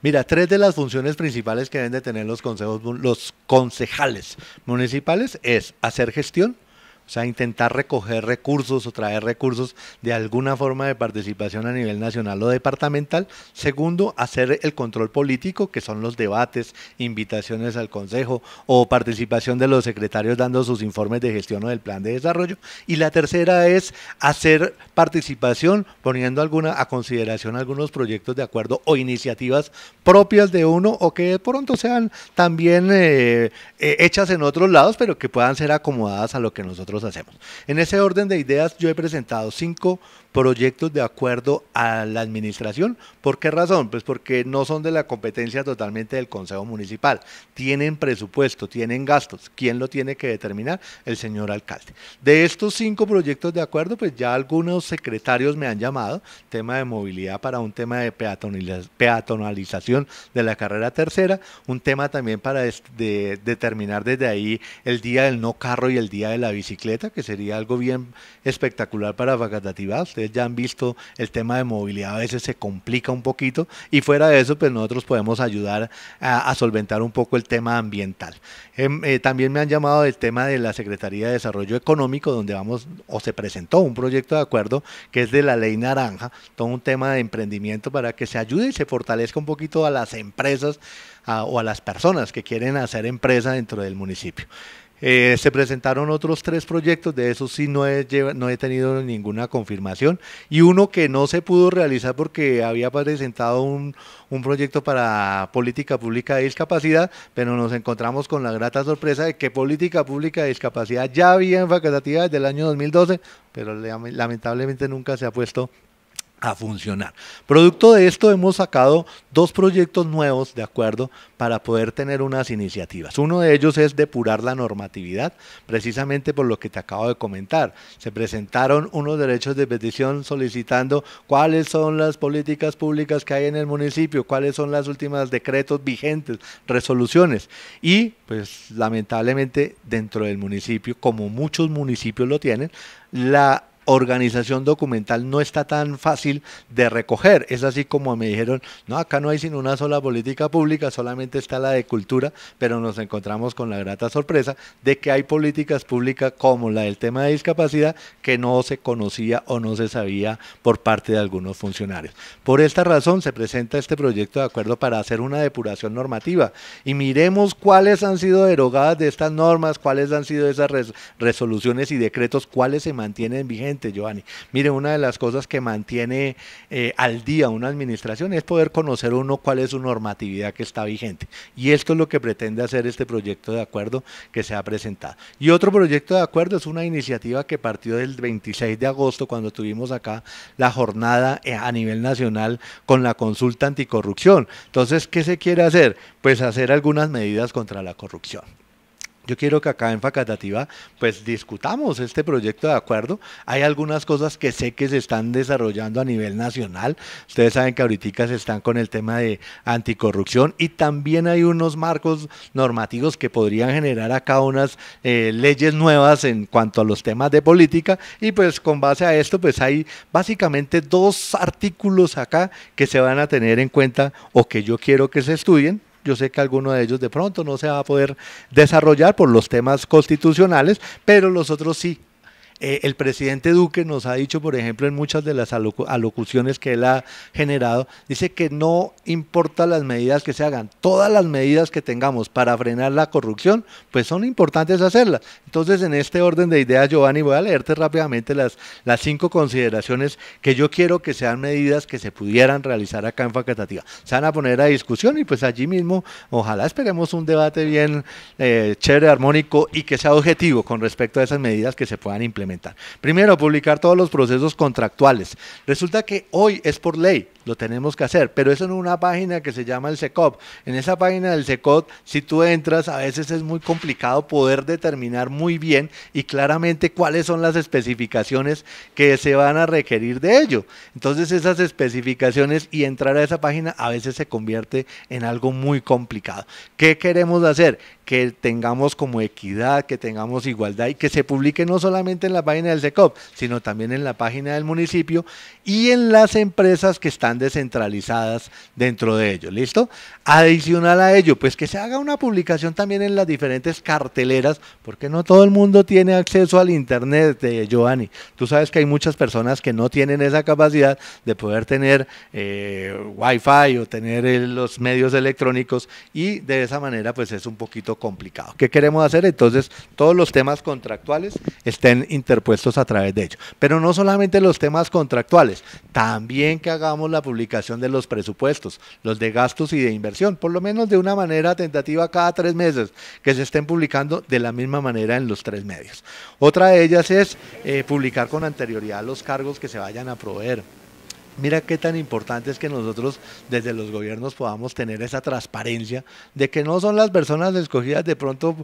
Mira, tres de las funciones principales que deben de tener los consejos, los concejales municipales es hacer gestión, o sea, intentar recoger recursos o traer recursos de alguna forma de participación a nivel nacional o departamental. Segundo, hacer el control político, que son los debates, invitaciones al Consejo o participación de los secretarios dando sus informes de gestión o del plan de desarrollo. Y la tercera es hacer participación poniendo alguna a consideración algunos proyectos de acuerdo o iniciativas propias de uno o que de pronto sean también eh, eh, hechas en otros lados, pero que puedan ser acomodadas a lo que nosotros hacemos. En ese orden de ideas yo he presentado cinco proyectos de acuerdo a la administración. ¿Por qué razón? Pues porque no son de la competencia totalmente del Consejo Municipal. Tienen presupuesto, tienen gastos. ¿Quién lo tiene que determinar? El señor alcalde. De estos cinco proyectos de acuerdo, pues ya algunos secretarios me han llamado, tema de movilidad para un tema de peatonalización de la carrera tercera, un tema también para determinar desde ahí el día del no carro y el día de la bicicleta, que sería algo bien espectacular para Facatativá ustedes ya han visto, el tema de movilidad a veces se complica un poquito y fuera de eso, pues nosotros podemos ayudar a, solventar un poco el tema ambiental. Em, eh, también me han llamado del tema de la Secretaría de Desarrollo Económico, donde vamos o se presentó un proyecto de acuerdo que es de la ley naranja, todo un tema de emprendimiento para que se ayude y se fortalezca un poquito a las empresas o a las personas que quieren hacer empresa dentro del municipio. Eh, se presentaron otros tres proyectos, de esos sí no he, no he tenido ninguna confirmación. Y uno que no se pudo realizar porque había presentado un, un proyecto para política pública de discapacidad, pero nos encontramos con la grata sorpresa de que política pública de discapacidad ya había en facultativa desde el año 2012, pero lamentablemente nunca se ha puesto a funcionar. Producto de esto hemos sacado dos proyectos nuevos, de acuerdo, para poder tener unas iniciativas. Uno de ellos es depurar la normatividad, precisamente por lo que te acabo de comentar. Se presentaron unos derechos de petición solicitando cuáles son las políticas públicas que hay en el municipio, cuáles son las últimas decretos vigentes, resoluciones. Y pues lamentablemente dentro del municipio, como muchos municipios lo tienen, la organización documental no está tan fácil de recoger. Es así como me dijeron, no, acá no hay sino una sola política pública, solamente está la de cultura, pero nos encontramos con la grata sorpresa de que hay políticas públicas como la del tema de discapacidad que no se conocía o no se sabía por parte de algunos funcionarios. Por esta razón se presenta este proyecto de acuerdo para hacer una depuración normativa y miremos cuáles han sido derogadas de estas normas, cuáles han sido esas resoluciones y decretos, cuáles se mantienen vigentes Giovanni. Mire, una de las cosas que mantiene eh, al día una administración es poder conocer uno cuál es su normatividad que está vigente. Y esto es lo que pretende hacer este proyecto de acuerdo que se ha presentado. Y otro proyecto de acuerdo es una iniciativa que partió del 26 de agosto cuando tuvimos acá la jornada eh, a nivel nacional con la consulta anticorrupción. Entonces, ¿qué se quiere hacer? Pues hacer algunas medidas contra la corrupción. Yo quiero que acá en Facatativa pues discutamos este proyecto de acuerdo. Hay algunas cosas que sé que se están desarrollando a nivel nacional. Ustedes saben que ahorita se están con el tema de anticorrupción y también hay unos marcos normativos que podrían generar acá unas eh, leyes nuevas en cuanto a los temas de política y pues con base a esto pues hay básicamente dos artículos acá que se van a tener en cuenta o que yo quiero que se estudien yo sé que alguno de ellos de pronto no se va a poder desarrollar por los temas constitucionales, pero los otros sí, eh, el presidente Duque nos ha dicho, por ejemplo, en muchas de las alocuciones que él ha generado, dice que no importa las medidas que se hagan, todas las medidas que tengamos para frenar la corrupción, pues son importantes hacerlas. Entonces, en este orden de ideas, Giovanni, voy a leerte rápidamente las, cinco consideraciones que yo quiero que sean medidas que se pudieran realizar acá en Facatativa. Se van a poner a discusión y pues allí mismo, ojalá esperemos un debate bien eh, chévere, armónico y que sea objetivo con respecto a esas medidas que se puedan implementar. Primero, publicar todos los procesos contractuales. Resulta que hoy es por ley lo tenemos que hacer, pero eso en una página que se llama el SECOP. En esa página del SECOP, si tú entras, a veces es muy complicado poder determinar muy bien y claramente cuáles son las especificaciones que se van a requerir de ello. Entonces esas especificaciones y entrar a esa página a veces se convierte en algo muy complicado. ¿Qué queremos hacer? Que tengamos como equidad, que tengamos igualdad y que se publique no solamente en la página del SECOP, sino también en la página del municipio y en las empresas que están descentralizadas dentro de ellos. ¿Listo? Adicional a ello, pues que se haga una publicación también en las diferentes carteleras, porque no todo el mundo tiene acceso al Internet, de eh, Giovanni. Tú sabes que hay muchas personas que no tienen esa capacidad de poder tener eh, wifi o tener eh, los medios electrónicos y de esa manera pues es un poquito complicado. ¿Qué queremos hacer? Entonces, todos los temas contractuales estén interpuestos a través de ello. Pero no solamente los temas contractuales, también que hagamos la publicación de los presupuestos, los de gastos y de inversión, por lo menos de una manera tentativa cada tres meses, que se estén publicando de la misma manera en los tres medios. Otra de ellas es eh, publicar con anterioridad los cargos que se vayan a proveer Mira qué tan importante es que nosotros desde los gobiernos podamos tener esa transparencia de que no son las personas escogidas de pronto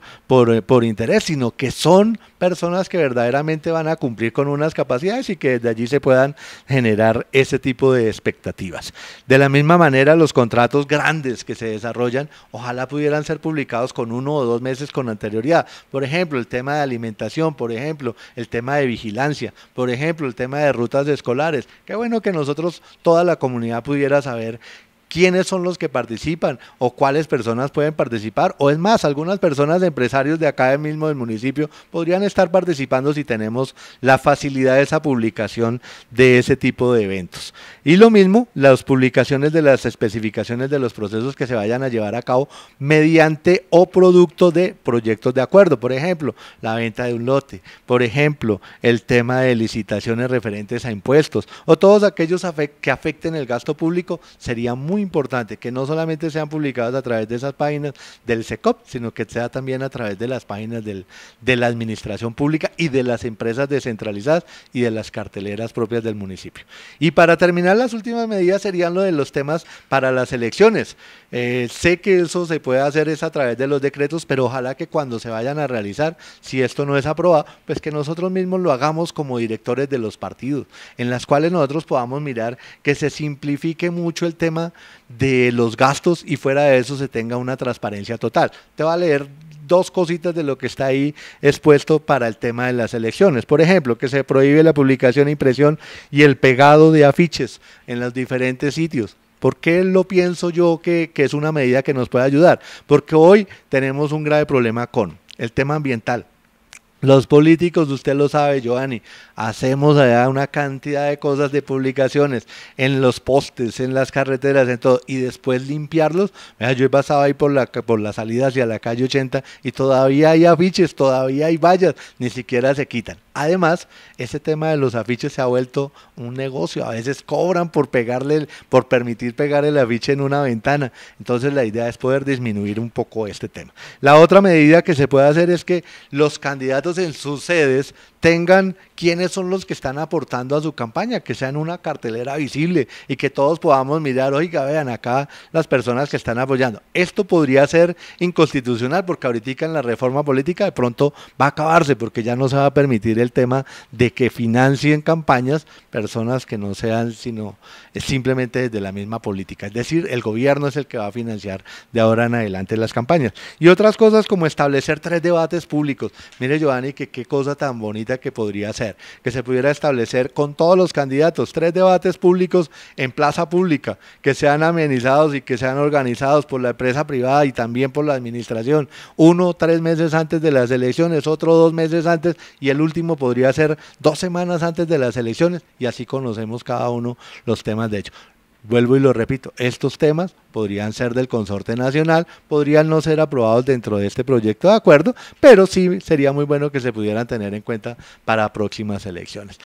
eh, por, interés, sino que son personas que verdaderamente van a cumplir con unas capacidades y que desde allí se puedan generar ese tipo de expectativas. De la misma manera, los contratos grandes que se desarrollan, ojalá pudieran ser publicados con uno o dos meses con anterioridad. Por ejemplo, el tema de alimentación, por ejemplo, el tema de vigilancia, por ejemplo, el tema de rutas escolares. Qué bueno que nosotros toda la comunidad, pudiera saber quiénes son los que participan o cuáles personas pueden participar. O es más, algunas personas de empresarios de acá mismo del municipio podrían estar participando si tenemos la facilidad de esa publicación de ese tipo de eventos. Y lo mismo, las publicaciones de las especificaciones de los procesos que se vayan a llevar a cabo mediante o producto de proyectos de acuerdo. Por ejemplo, la venta de un lote. Por ejemplo, el tema de licitaciones referentes a impuestos. O todos aquellos que afecten el gasto público sería muy importante que no solamente sean publicadas a través de esas páginas del SECOP, sino que sea también a través de las páginas del, de la administración pública y de las empresas descentralizadas y de las carteleras propias del municipio. Y para terminar, las últimas medidas serían lo de los temas para las elecciones. Eh, sé que eso se puede hacer es a través de los decretos, pero ojalá que cuando se vayan a realizar, si esto no es aprobado, pues que nosotros mismos lo hagamos como directores de los partidos, en las cuales nosotros podamos mirar que se simplifique mucho el tema de los gastos y fuera de eso se tenga una transparencia total. Te va a leer dos cositas de lo que está ahí expuesto para el tema de las elecciones. Por ejemplo, que se prohíbe la publicación, e impresión y el pegado de afiches en los diferentes sitios. ¿Por qué lo pienso yo que es una medida que nos puede ayudar? Porque hoy tenemos un grave problema con el tema ambiental los políticos, usted lo sabe, Giovanni, hacemos allá una cantidad de cosas de publicaciones en los postes, en las carreteras, en todo, y después limpiarlos. yo he pasado ahí por la, por la salida hacia la calle 80 y todavía hay afiches, todavía hay vallas, ni siquiera se quitan. Además, este tema de los afiches se ha vuelto un negocio. A veces cobran por pegarle, por permitir pegar el afiche en una ventana. Entonces la idea es poder disminuir un poco este tema. La otra medida que se puede hacer es que los candidatos en sus sedes tengan quienes son los que están aportando a su campaña, que sean una cartelera visible y que todos podamos mirar, oiga, vean acá las personas que están apoyando. Esto podría ser inconstitucional porque ahorita en la reforma política de pronto va a acabarse porque ya no se va a permitir el el tema de que financien campañas personas que no sean sino simplemente desde la misma política. Es decir, el gobierno es el que va a financiar de ahora en adelante las campañas. Y otras cosas como establecer tres debates públicos. Mire Giovanni, que qué cosa tan bonita que podría ser, que se pudiera establecer con todos los candidatos tres debates públicos en plaza pública, que sean amenizados y que sean organizados por la empresa privada y también por la administración. Uno tres meses antes de las elecciones, otro dos meses antes y el último podría ser dos semanas antes de las elecciones y así conocemos cada uno los temas de hecho. Vuelvo y lo repito, estos temas podrían ser del consorte nacional, podrían no ser aprobados dentro de este proyecto de acuerdo, pero sí sería muy bueno que se pudieran tener en cuenta para próximas elecciones.